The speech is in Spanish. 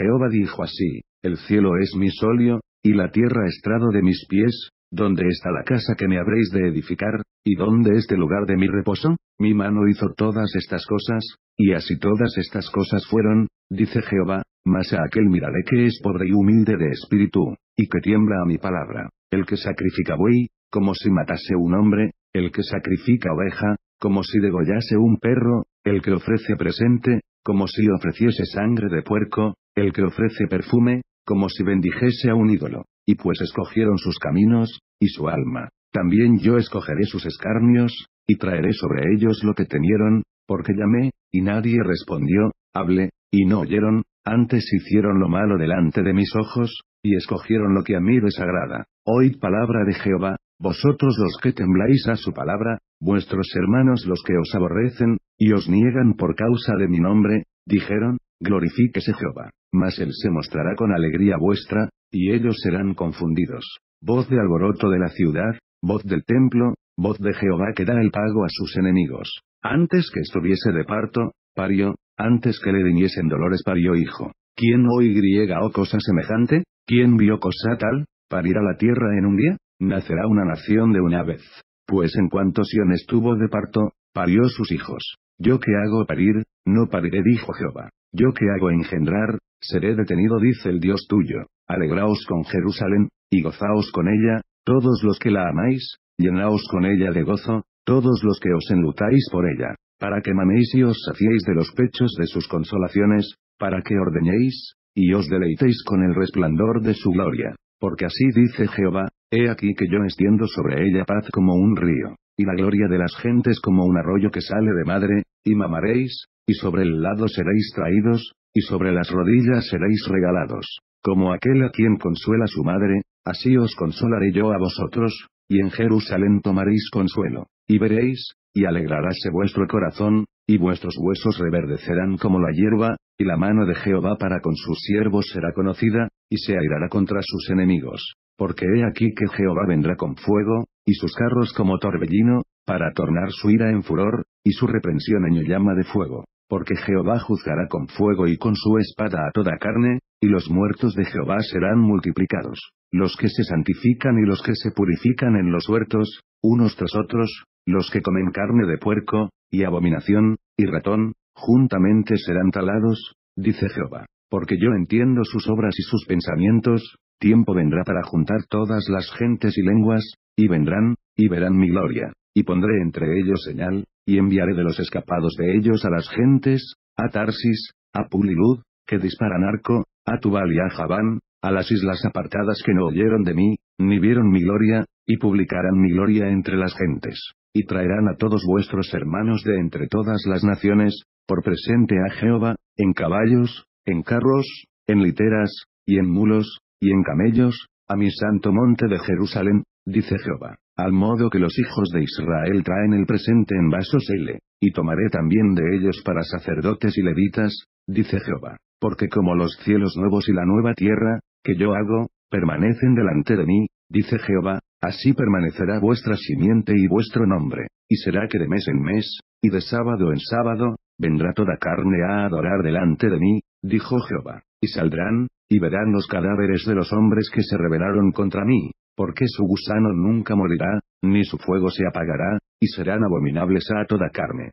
Jehová dijo así, el cielo es mi solio, y la tierra estrado de mis pies, ¿dónde está la casa que me habréis de edificar? ¿Y dónde este lugar de mi reposo? Mi mano hizo todas estas cosas, y así todas estas cosas fueron, dice Jehová, mas a aquel miraré que es pobre y humilde de espíritu, y que tiembla a mi palabra, el que sacrifica buey, como si matase un hombre, el que sacrifica oveja, como si degollase un perro, el que ofrece presente, como si ofreciese sangre de puerco, el que ofrece perfume, como si bendijese a un ídolo, y pues escogieron sus caminos, y su alma, también yo escogeré sus escarnios, y traeré sobre ellos lo que temieron, porque llamé, y nadie respondió, hablé, y no oyeron, antes hicieron lo malo delante de mis ojos, y escogieron lo que a mí desagrada. Oíd palabra de Jehová, vosotros los que tembláis a su palabra, vuestros hermanos los que os aborrecen, y os niegan por causa de mi nombre, dijeron, glorifíquese Jehová, mas él se mostrará con alegría vuestra, y ellos serán confundidos. Voz de alboroto de la ciudad, voz del templo, voz de Jehová que da el pago a sus enemigos. Antes que estuviese de parto, parió, antes que le viniesen dolores parió hijo. ¿Quién hoy griega o cosa semejante? ¿Quién vio cosa tal? ¿Parirá la tierra en un día? Nacerá una nación de una vez pues en cuanto Sión estuvo de parto, parió sus hijos. Yo que hago parir, no pariré dijo Jehová. Yo que hago engendrar, seré detenido dice el Dios tuyo. Alegraos con Jerusalén, y gozaos con ella, todos los que la amáis, llenaos con ella de gozo, todos los que os enlutáis por ella, para que maméis y os saciéis de los pechos de sus consolaciones, para que ordeñéis, y os deleitéis con el resplandor de su gloria. Porque así dice Jehová, He aquí que yo extiendo sobre ella paz como un río, y la gloria de las gentes como un arroyo que sale de madre, y mamaréis, y sobre el lado seréis traídos, y sobre las rodillas seréis regalados, como aquel a quien consuela su madre, así os consolaré yo a vosotros, y en Jerusalén tomaréis consuelo, y veréis, y alegraráse vuestro corazón, y vuestros huesos reverdecerán como la hierba, y la mano de Jehová para con sus siervos será conocida, y se airará contra sus enemigos porque he aquí que Jehová vendrá con fuego, y sus carros como torbellino, para tornar su ira en furor, y su reprensión en llama de fuego, porque Jehová juzgará con fuego y con su espada a toda carne, y los muertos de Jehová serán multiplicados, los que se santifican y los que se purifican en los huertos, unos tras otros, los que comen carne de puerco, y abominación, y ratón, juntamente serán talados, dice Jehová, porque yo entiendo sus obras y sus pensamientos, tiempo vendrá para juntar todas las gentes y lenguas, y vendrán, y verán mi gloria, y pondré entre ellos señal, y enviaré de los escapados de ellos a las gentes, a Tarsis, a Pulilud, que disparan arco, a Tubal y a Javán, a las islas apartadas que no oyeron de mí, ni vieron mi gloria, y publicarán mi gloria entre las gentes, y traerán a todos vuestros hermanos de entre todas las naciones, por presente a Jehová, en caballos, en carros, en literas, y en mulos, y en camellos, a mi santo monte de Jerusalén, dice Jehová, al modo que los hijos de Israel traen el presente en vasos L, y tomaré también de ellos para sacerdotes y levitas, dice Jehová, porque como los cielos nuevos y la nueva tierra, que yo hago, permanecen delante de mí, dice Jehová, así permanecerá vuestra simiente y vuestro nombre, y será que de mes en mes, y de sábado en sábado, vendrá toda carne a adorar delante de mí, dijo Jehová, y saldrán, y verán los cadáveres de los hombres que se rebelaron contra mí, porque su gusano nunca morirá, ni su fuego se apagará, y serán abominables a toda carne.